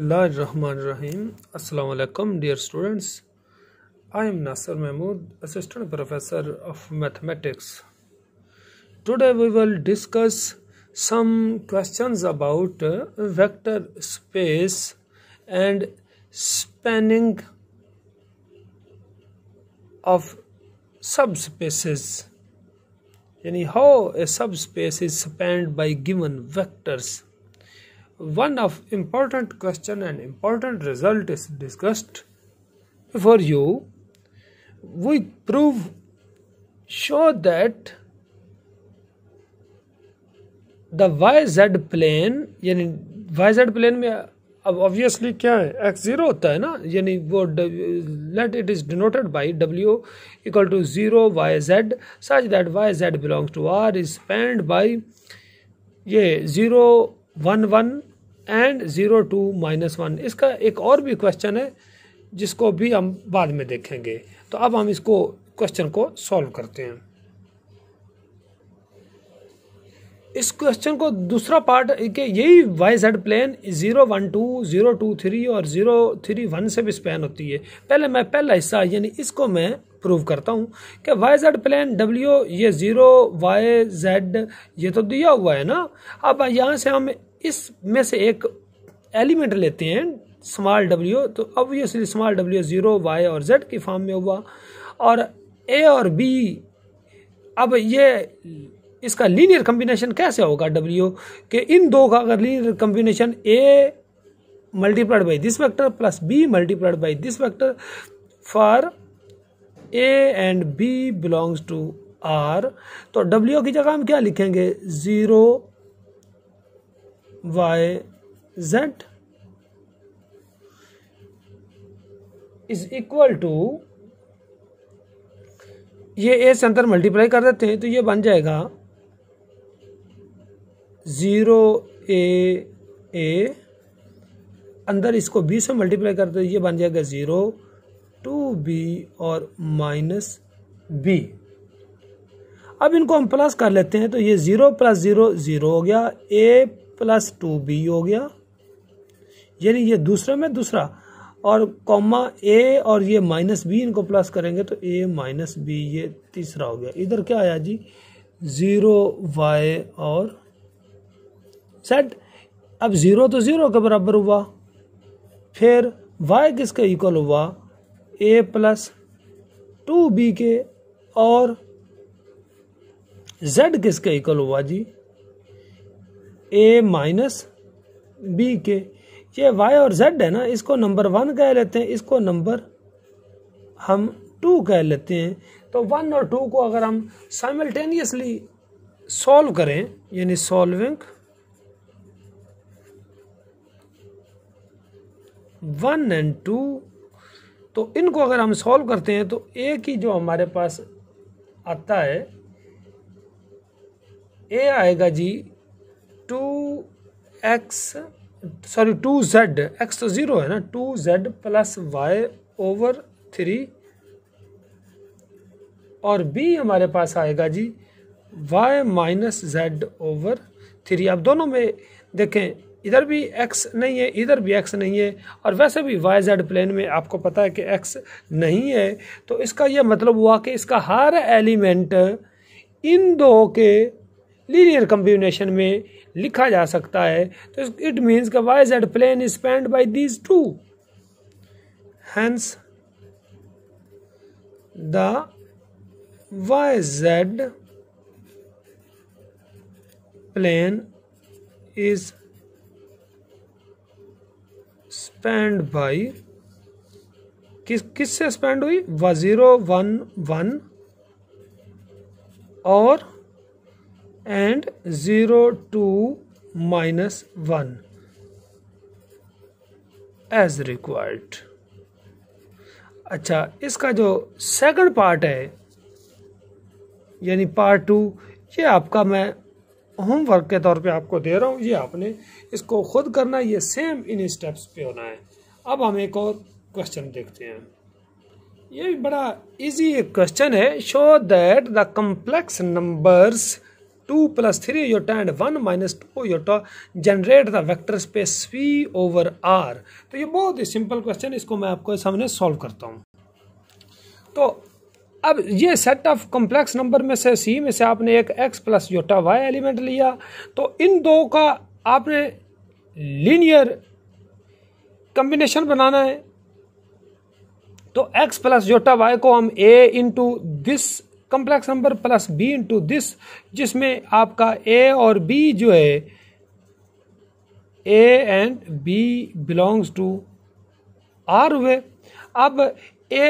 Bismillahirrahmanirrahim. Assalamu alaikum, dear students. I am Nasser Mahmood, Assistant Professor of Mathematics. Today we will discuss some questions about uh, vector space and spanning of subspaces. Yani how a subspace is spanned by given vectors one of important question and important result is discussed for you we prove show that the yz plane yani yz plane mein अब obviously क्या है X zero होता है ना यानी वो let it is denoted by W equal to zero Y Z such that Y Z belongs to R ये zero one one and zero two minus one इसका एक और भी क्वेश्चन है जिसको भी हम बाद में देखेंगे तो अब हम इसको क्वेश्चन को सॉल्व करते हैं इस क्वेश्चन को दूसरा पार्ट के यही Y Z plane zero one two zero two three और जीरो थ्री वन से भी स्पेन होती है पहले मैं पहला हिस्सा यानी इसको मैं प्रूव करता हूँ कि वाई जेड प्लेन डब्ल्यू ये ज़ीरो वाई जेड ये तो दिया हुआ है ना अब यहाँ से हम इस में से एक एलिमेंट लेते हैं स्मॉल डब्ल्यू तो obviously small W zero Y और जेड की फॉर्म में हुआ और ए और बी अब ये इसका लीनियर कम्बिनेशन कैसे होगा डब्ल्यू के इन दो का अगर linear combination A multiplied by this vector plus B multiplied by this vector for A and B belongs to R तो डब्ल्यू की जगह हम क्या लिखेंगे zero Y Z is equal to ये ए से अंतर मल्टीप्लाई कर देते हैं तो ये बन जाएगा ज़ीरो ए ए अंदर इसको बी से मल्टीप्लाई करते ये बन जाएगा ज़ीरो टू बी और माइनस बी अब इनको हम प्लस कर लेते हैं तो ये ज़ीरो प्लस ज़ीरो ज़ीरो हो गया ए प्लस टू बी हो गया यानी ये दूसरे में दूसरा और कॉमा ए और ये माइनस बी इनको प्लस करेंगे तो ए माइनस बी ये तीसरा हो गया इधर क्या आया जी ज़ीरो वाई और सेट अब ज़ीरो तो ज़ीरो के बराबर हुआ फिर वाई किसके इक्वल हुआ ए प्लस टू बी के और जेड किसके इक्वल हुआ जी ए माइनस बी के ये वाई और जेड है ना इसको नंबर वन कह लेते हैं इसको नंबर हम टू कह लेते हैं तो वन और टू को अगर हम साइमल्टेनियसली सॉल्व करें यानी सॉल्विंग वन एंड टू तो इनको अगर हम सॉल्व करते हैं तो एक ही जो हमारे पास आता है ए आएगा जी two X sorry two Z X तो ज़ीरो है ना two Z plus Y over three और बी हमारे पास आएगा जी Y minus Z over three आप दोनों में देखें इधर भी एक्स नहीं है इधर भी एक्स नहीं है और वैसे भी वाई जेड प्लेन में आपको पता है कि एक्स नहीं है तो इसका यह मतलब हुआ कि इसका हर एलिमेंट इन दो के लीनियर कम्बिनेशन में लिखा जा सकता है तो इट मीन्स का Y Z plane is spanned by these two hence Y Z plane is spanned by किस किस से एक्सपेंड हुई व जीरो वन वन और and zero two minus one as required अच्छा इसका जो सेकंड पार्ट है यानी पार्ट टू ये आपका मैं होमवर्क के तौर पे आपको दे रहा हूँ ये आपने इसको खुद करना ये सेम इन स्टेप्स पे होना है अब हम एक और क्वेश्चन देखते हैं ये बड़ा इजी क्वेश्चन है show that the complex numbers two plus three iota and one minus two iota generate the vector space V over R तो ये बहुत ही सिंपल क्वेश्चन इसको मैं आपको सामने सॉल्व करता हूँ तो अब ये सेट ऑफ कॉम्प्लेक्स नंबर में से सी में से आपने एक X plus iota Y element लिया तो इन दो का आपने लीनियर कम्बिनेशन बनाना है तो एक्स प्लस जोटा वाई को हम A into this complex number plus B into this जिसमें आपका ए और बी जो है A and B belongs to R हुए अब ए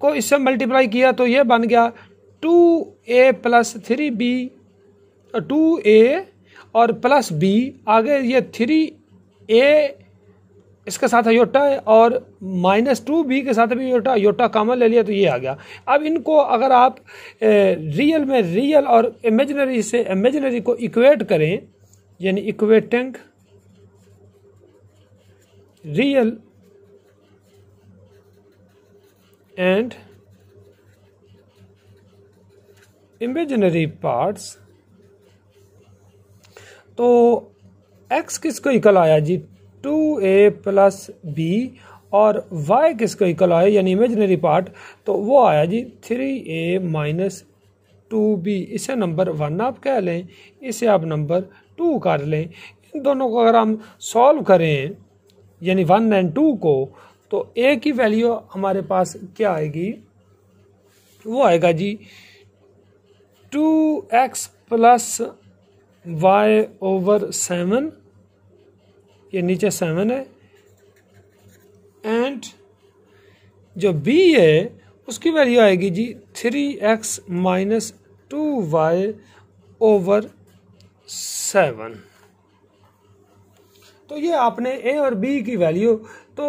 को इससे मल्टीप्लाई किया तो ये बन गया two A plus three B two A और प्लस बी आगे ये थ्री ए इसके साथ है योटा और माइनस टू बी के साथ भी योटा योटा कामन ले लिया तो ये आ गया अब इनको अगर आप रियल में रियल और इमेजनरी से इमेजनरी को इक्वेट करें यानी equating real and imaginary parts तो x किसको इक्वल आया जी टू ए प्लस बी और y किसको इक्वल आया यानी इमेजनरी पार्ट तो वो आया जी three A minus two B इसे नंबर वन आप कह लें इसे आप नंबर टू कर लें इन दोनों को अगर हम सॉल्व करें यानी वन एंड टू को तो ए की वैल्यू हमारे पास क्या आएगी वो आएगा जी two X plus Y over seven ये नीचे सेवन है एंड जो बी है उसकी वैल्यू आएगी जी three X minus two Y over seven तो ये आपने ए और बी की वैल्यू तो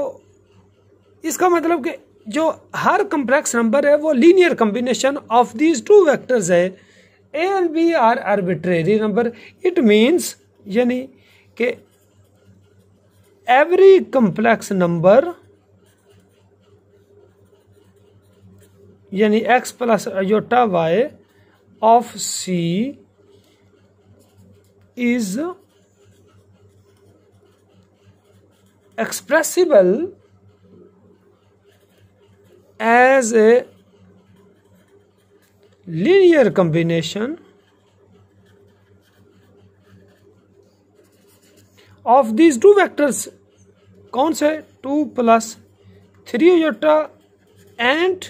इसका मतलब कि जो हर कम्प्लेक्स नंबर है वो linear combination of these two vectors है A and B are arbitrary number it means यानी कि एवरी कम्प्लेक्स नंबर यानी X plus iota Y of C is expressible as a linear combination of these two vectors कौन से two plus three iota and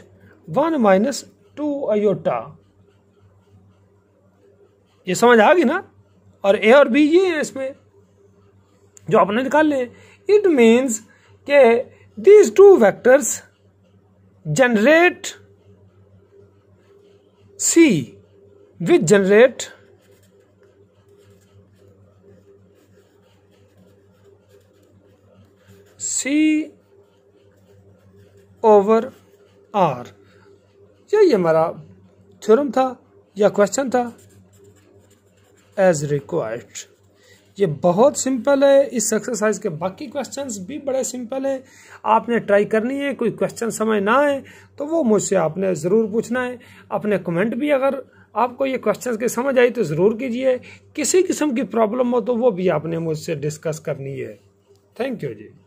one minus two iota ये समझ आ गई ना और ए और बी ये है इसमें जो आपने निकाल लें इट मीन्स के these two vectors generate C with generate C over R यही हमारा थ्योरम था या क्वेश्चन था एज रिक्वायर्ड ये बहुत सिंपल है इस एक्सरसाइज के बाकी क्वेश्चंस भी बड़े सिंपल हैं आपने ट्राई करनी है कोई क्वेश्चन समझ ना आए तो वो मुझसे आपने ज़रूर पूछना है अपने कमेंट भी अगर आपको ये क्वेश्चन के समझ आई तो ज़रूर कीजिए किसी किस्म की प्रॉब्लम हो तो वो भी आपने मुझसे डिस्कस करनी है थैंक यू जी